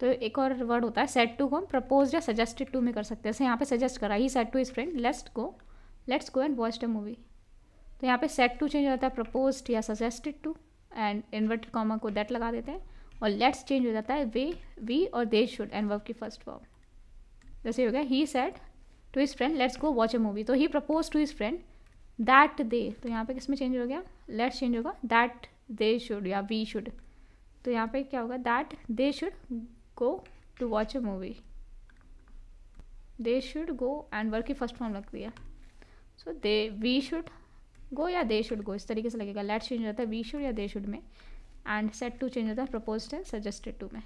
तो एक और वर्ड होता है सेट टू को हम प्रपोज या सजेस्टेड टू में कर सकते हैं जैसे यहाँ पे सजेस्ट करा he said to his friend let's go let's go and watch the movie तो यहाँ पे सेट टू चेंज हो जाता है प्रपोज या suggested to and inverted comma को दैट लगा देते हैं और लेट्स चेंज हो जाता है वे वी और दे शुड एंड वर्क की फर्स्ट वर्ब जैसे हो गया he said to his friend let's go watch a movie तो he propose to his friend that they तो यहाँ पे किस में चेंज हो गया लेट्स चेंज होगा दैट दे शुड या वी शुड तो यहाँ पे क्या होगा that they should go to watch a movie they should go and work की फर्स्ट फॉर्म रख दिया सो दे वी शुड गो या दे शुड गो इस तरीके से लगेगा लेट चेंज हो जाता है वी शुड या दे शुड में एंड सेट टू चेंज होता है प्रपोज है सजेस्टेड टू में